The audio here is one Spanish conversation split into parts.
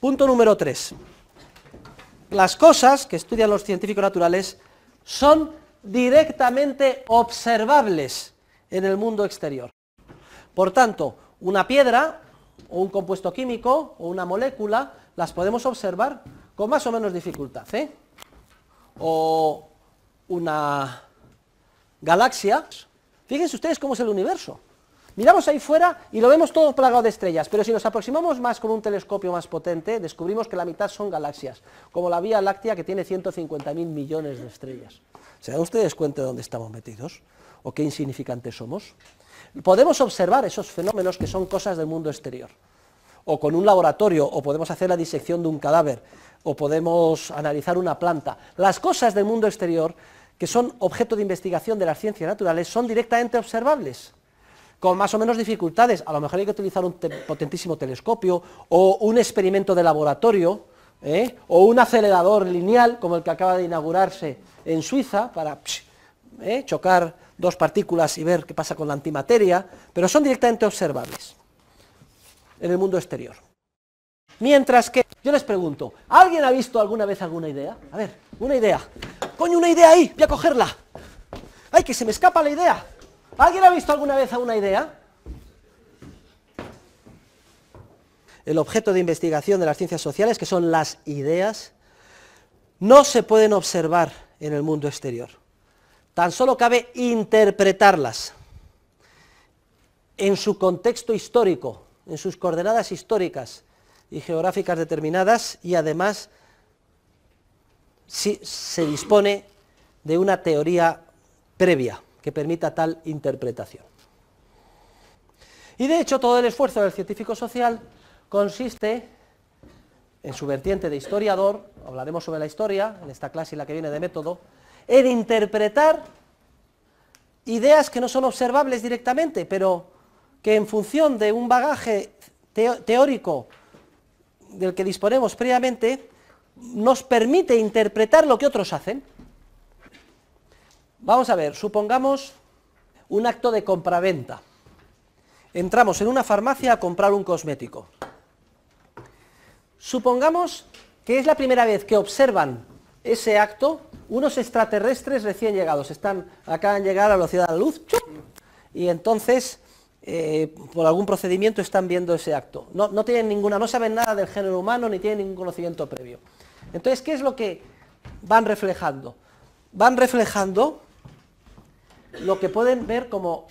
Punto número 3. Las cosas que estudian los científicos naturales son directamente observables en el mundo exterior. Por tanto, una piedra o un compuesto químico o una molécula las podemos observar con más o menos dificultad. ¿eh? O una galaxia. Fíjense ustedes cómo es el universo. Miramos ahí fuera y lo vemos todo plagado de estrellas, pero si nos aproximamos más con un telescopio más potente, descubrimos que la mitad son galaxias, como la Vía Láctea que tiene 150.000 millones de estrellas. ¿Se dan ustedes cuenta de dónde estamos metidos? ¿O qué insignificantes somos? Podemos observar esos fenómenos que son cosas del mundo exterior o con un laboratorio, o podemos hacer la disección de un cadáver, o podemos analizar una planta. Las cosas del mundo exterior, que son objeto de investigación de las ciencias naturales, son directamente observables con más o menos dificultades. A lo mejor hay que utilizar un potentísimo telescopio o un experimento de laboratorio ¿eh? o un acelerador lineal como el que acaba de inaugurarse en Suiza para ¿eh? chocar dos partículas y ver qué pasa con la antimateria, pero son directamente observables en el mundo exterior. Mientras que, yo les pregunto, ¿alguien ha visto alguna vez alguna idea? A ver, una idea. Coño, una idea ahí, voy a cogerla. ¡Ay, que se me escapa la idea! ¿Alguien ha visto alguna vez a una idea? El objeto de investigación de las ciencias sociales, que son las ideas, no se pueden observar en el mundo exterior. Tan solo cabe interpretarlas en su contexto histórico, en sus coordenadas históricas y geográficas determinadas y además si se dispone de una teoría previa que permita tal interpretación. Y de hecho todo el esfuerzo del científico social consiste en su vertiente de historiador, hablaremos sobre la historia en esta clase y la que viene de método, en interpretar ideas que no son observables directamente, pero que en función de un bagaje teórico del que disponemos previamente, nos permite interpretar lo que otros hacen. Vamos a ver, supongamos un acto de compraventa. Entramos en una farmacia a comprar un cosmético. Supongamos que es la primera vez que observan ese acto unos extraterrestres recién llegados. Están, acaban de llegar a la velocidad de la luz y entonces eh, por algún procedimiento están viendo ese acto. No, no, tienen ninguna, no saben nada del género humano ni tienen ningún conocimiento previo. Entonces, ¿qué es lo que van reflejando? Van reflejando lo que pueden ver como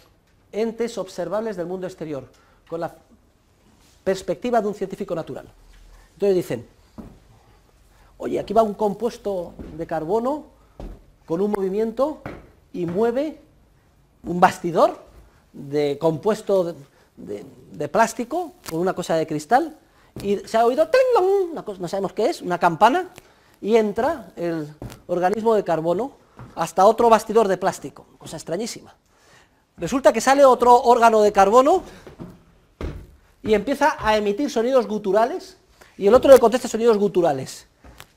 entes observables del mundo exterior, con la perspectiva de un científico natural. Entonces dicen, oye, aquí va un compuesto de carbono con un movimiento y mueve un bastidor de compuesto de, plástico con una cosa de cristal y se ha oído, no sabemos qué es, una campana, y entra el organismo de carbono hasta otro bastidor de plástico, cosa extrañísima. Resulta que sale otro órgano de carbono y empieza a emitir sonidos guturales y el otro le contesta sonidos guturales.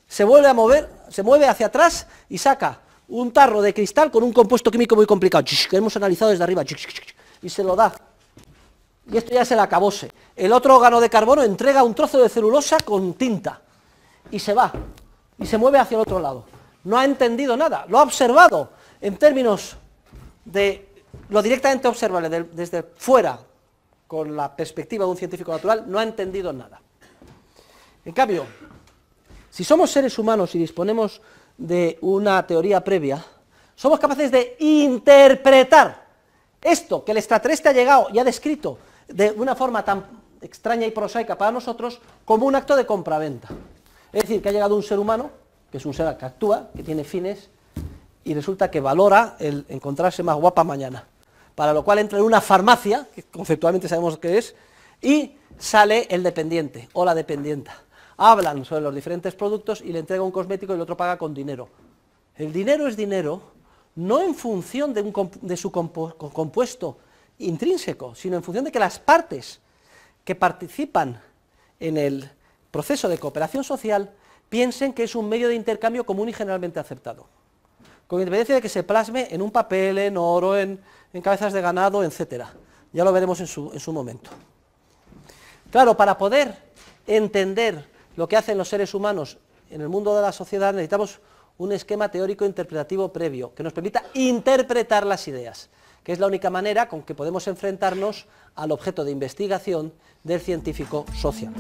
Se vuelve a mover, se mueve hacia atrás y saca un tarro de cristal con un compuesto químico muy complicado, que hemos analizado desde arriba, y se lo da. Y esto ya es el acabose. El otro órgano de carbono entrega un trozo de celulosa con tinta y se va, y se mueve hacia el otro lado no ha entendido nada, lo ha observado en términos de lo directamente observable desde fuera, con la perspectiva de un científico natural, no ha entendido nada. En cambio, si somos seres humanos y disponemos de una teoría previa, somos capaces de interpretar esto que el extraterrestre ha llegado y ha descrito de una forma tan extraña y prosaica para nosotros como un acto de compraventa. Es decir, que ha llegado un ser humano que es un ser que actúa, que tiene fines, y resulta que valora el encontrarse más guapa mañana. Para lo cual entra en una farmacia, que conceptualmente sabemos qué es, y sale el dependiente o la dependienta. Hablan sobre los diferentes productos y le entrega un cosmético y el otro paga con dinero. El dinero es dinero no en función de, su compuesto intrínseco, sino en función de que las partes que participan en el proceso de cooperación social piensen que es un medio de intercambio común y generalmente aceptado. Con independencia de que se plasme en un papel, en oro, en, cabezas de ganado, etc. Ya lo veremos en su momento. Claro, para poder entender lo que hacen los seres humanos en el mundo de la sociedad necesitamos un esquema teórico interpretativo previo que nos permita interpretar las ideas, que es la única manera con que podemos enfrentarnos al objeto de investigación del científico social.